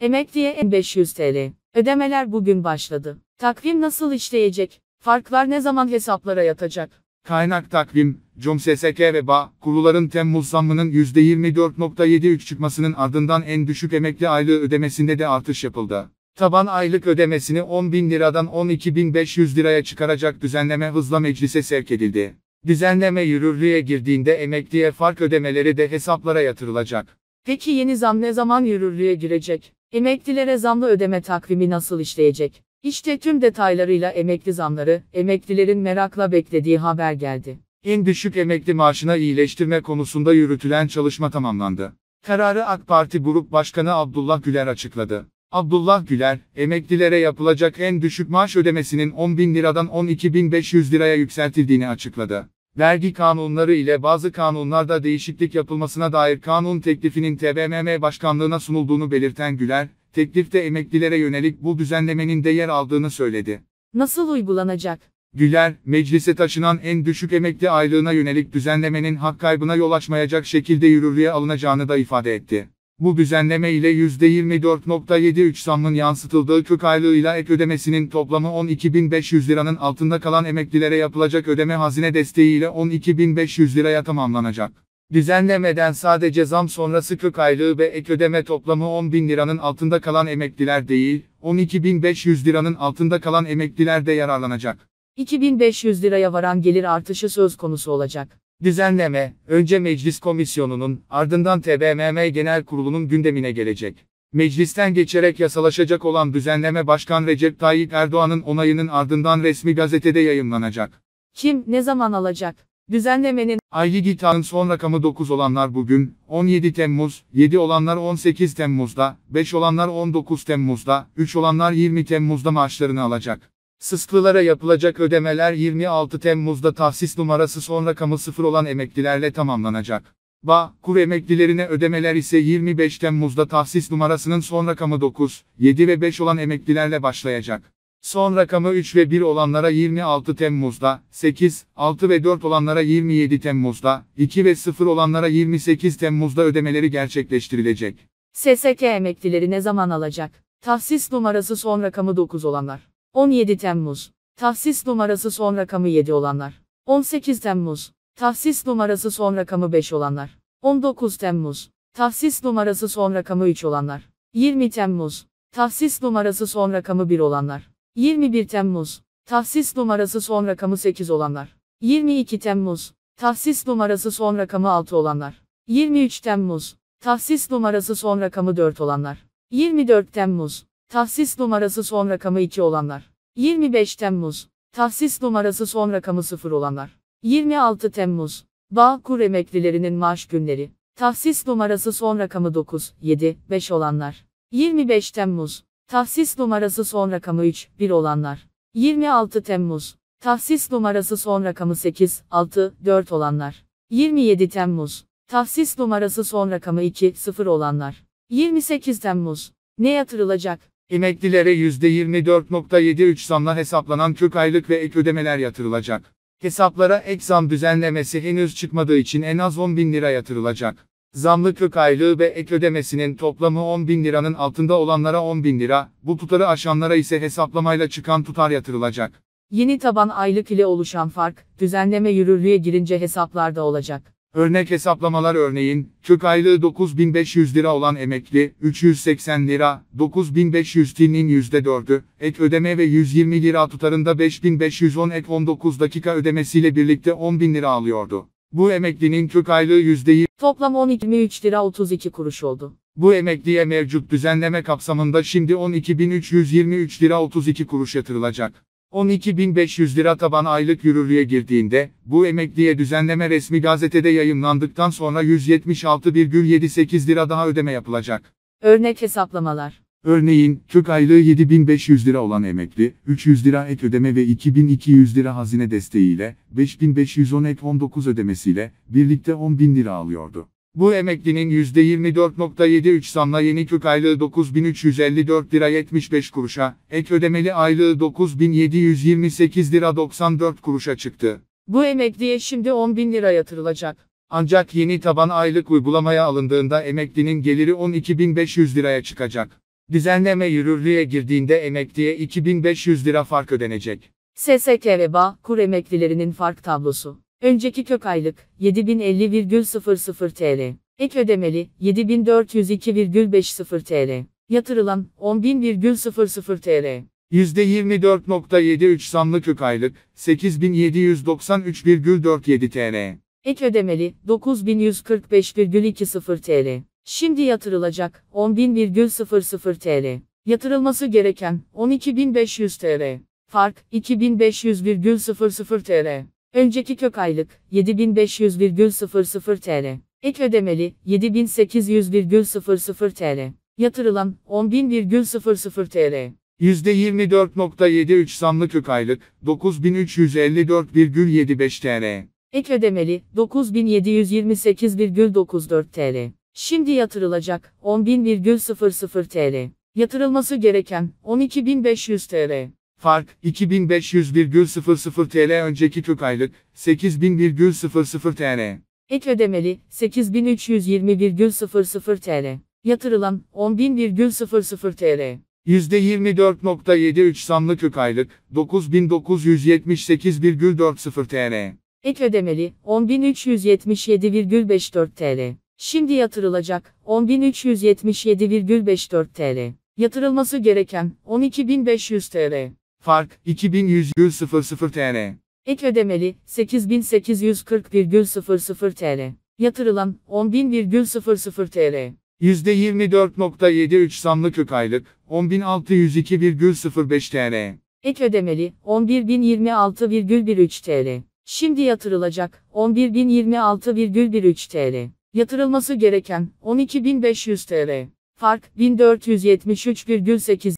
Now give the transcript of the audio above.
Emekliye 500 TL. Ödemeler bugün başladı. Takvim nasıl işleyecek? Farklar ne zaman hesaplara yatacak? Kaynak takvim, CumSSK ve BA, kuruların Temmuz zammının %24.73 çıkmasının ardından en düşük emekli aylığı ödemesinde de artış yapıldı. Taban aylık ödemesini 10 bin liradan 12.500 liraya çıkaracak düzenleme hızla meclise sevk edildi. Düzenleme yürürlüğe girdiğinde emekliye fark ödemeleri de hesaplara yatırılacak. Peki yeni zam ne zaman yürürlüğe girecek? Emeklilere zamlı ödeme takvimi nasıl işleyecek? İşte tüm detaylarıyla emekli zamları, emeklilerin merakla beklediği haber geldi. En düşük emekli maaşına iyileştirme konusunda yürütülen çalışma tamamlandı. Kararı AK Parti Grup Başkanı Abdullah Güler açıkladı. Abdullah Güler, emeklilere yapılacak en düşük maaş ödemesinin 10 bin liradan 12.500 liraya yükseltildiğini açıkladı vergi kanunları ile bazı kanunlarda değişiklik yapılmasına dair kanun teklifinin TBMM Başkanlığına sunulduğunu belirten Güler, teklifte emeklilere yönelik bu düzenlemenin de yer aldığını söyledi. Nasıl uygulanacak? Güler, meclise taşınan en düşük emekli aylığına yönelik düzenlemenin hak kaybına yol açmayacak şekilde yürürlüğe alınacağını da ifade etti. Bu düzenleme ile %24.73 zammın yansıtıldığı kök aylığıyla ek ödemesinin toplamı 12.500 liranın altında kalan emeklilere yapılacak ödeme hazine desteği ile 12.500 liraya tamamlanacak. Düzenlemeden sadece zam sonrası kök aylığı ve ek ödeme toplamı 10.000 liranın altında kalan emekliler değil, 12.500 liranın altında kalan emekliler de yararlanacak. 2500 liraya varan gelir artışı söz konusu olacak. Düzenleme, önce Meclis Komisyonu'nun, ardından TBMM Genel Kurulu'nun gündemine gelecek. Meclisten geçerek yasalaşacak olan düzenleme Başkan Recep Tayyip Erdoğan'ın onayının ardından resmi gazetede yayınlanacak. Kim, ne zaman alacak? Düzenlemenin Aygi Gita'nın son rakamı 9 olanlar bugün, 17 Temmuz, 7 olanlar 18 Temmuz'da, 5 olanlar 19 Temmuz'da, 3 olanlar 20 Temmuz'da maaşlarını alacak. Sısklılara yapılacak ödemeler 26 Temmuz'da tahsis numarası son rakamı 0 olan emeklilerle tamamlanacak. Ba, kur emeklilerine ödemeler ise 25 Temmuz'da tahsis numarasının son rakamı 9, 7 ve 5 olan emeklilerle başlayacak. Son rakamı 3 ve 1 olanlara 26 Temmuz'da, 8, 6 ve 4 olanlara 27 Temmuz'da, 2 ve 0 olanlara 28 Temmuz'da ödemeleri gerçekleştirilecek. SSK emeklileri ne zaman alacak? Tahsis numarası son rakamı 9 olanlar. 17 Temmuz. Tahsis numarası son rakamı 7 olanlar. 18 Temmuz. Tahsis numarası son rakamı 5 olanlar. 19 Temmuz. Tahsis numarası son rakamı 3 olanlar. 20 Temmuz. Tahsis numarası son rakamı 1 olanlar. 21 Temmuz. Tahsis numarası son rakamı 8 olanlar. 22 Temmuz. Tahsis numarası son rakamı 6 olanlar. 23 Temmuz. Tahsis numarası son rakamı 4 olanlar. 24 Temmuz. Tahsis numarası son rakamı 2 olanlar. 25 Temmuz. Tahsis numarası son rakamı 0 olanlar. 26 Temmuz. Bağkur emeklilerinin maaş günleri. Tahsis numarası son rakamı 9, 7, 5 olanlar. 25 Temmuz. Tahsis numarası son rakamı 3, 1 olanlar. 26 Temmuz. Tahsis numarası son rakamı 8, 6, 4 olanlar. 27 Temmuz. Tahsis numarası son rakamı 2, 0 olanlar. 28 Temmuz. Ne yatırılacak? Emeklilere %24.73 zamla hesaplanan kök aylık ve ek ödemeler yatırılacak. Hesaplara ek zam düzenlemesi henüz çıkmadığı için en az 10 bin lira yatırılacak. Zamlı kök aylığı ve ek ödemesinin toplamı 10 bin liranın altında olanlara 10 bin lira, bu tutarı aşanlara ise hesaplamayla çıkan tutar yatırılacak. Yeni taban aylık ile oluşan fark, düzenleme yürürlüğe girince hesaplarda olacak. Örnek hesaplamalar örneğin, kök aylığı 9500 lira olan emekli, 380 lira, 9500 TL'nin %4'ü, ek ödeme ve 120 lira tutarında 5510 ek 19 dakika ödemesiyle birlikte 10.000 lira alıyordu. Bu emeklinin kök aylığı %20. Toplam 12.3 lira 32 kuruş oldu. Bu emekliye mevcut düzenleme kapsamında şimdi 12.323 lira 32 kuruş yatırılacak. 12.500 lira taban aylık yürürlüğe girdiğinde, bu emekliye düzenleme resmi gazetede yayınlandıktan sonra 176,78 lira daha ödeme yapılacak. Örnek hesaplamalar. Örneğin, kök aylığı 7500 lira olan emekli, 300 lira ek ödeme ve 2200 lira hazine desteğiyle, 5510 ek 19 ödemesiyle, birlikte 10.000 lira alıyordu. Bu emeklinin %24.73 zamla yeni kök aylığı 9354 lira 75 kuruşa, ek ödemeli aylığı 9728 lira 94 kuruşa çıktı. Bu emekliye şimdi 10 bin lira yatırılacak. Ancak yeni taban aylık uygulamaya alındığında emeklinin geliri 12.500 liraya çıkacak. Düzenleme yürürlüğe girdiğinde emekliye 2500 lira fark ödenecek. SSK Ba kur emeklilerinin fark tablosu. Önceki kök aylık 7050,00 TL. Ek ödemeli 7402,50 TL. Yatırılan 10.000,00 TL. %24.73 zamlı kök aylık 8793,47 TL. Ek ödemeli 9145,20 TL. Şimdi yatırılacak 10.000,00 TL. Yatırılması gereken 12.500 TL. Fark 2500,00 TL. Önceki kök aylık 7500,00 TL. Ek ödemeli 7800,00 TL. Yatırılan 10.000,00 TL. %24.73 zamlı kök aylık 9354,75 TL. Ek ödemeli 9728,94 TL. Şimdi yatırılacak 10.000,00 TL. Yatırılması gereken 12.500 TL. Fark, 2500,00 TL önceki kök aylık, 8000,00 TL. Ek ödemeli, 8320,00 TL. Yatırılan, 10.000,00 TL. %24.73 zamlı kök aylık, 9978,40 TL. Ek ödemeli, 10.377,54 TL. Şimdi yatırılacak, 10.377,54 TL. Yatırılması gereken, 12.500 TL. Fark 2100,00 TL. Ek ödemeli 8841,00 TL. Yatırılan 10.000,00 TL. %24.73 zamlı kök aylık 10.602,05 TL. Ek ödemeli 11.026,13 TL. Şimdi yatırılacak 11.026,13 TL. Yatırılması gereken 12.500 TL. Fark 1473,8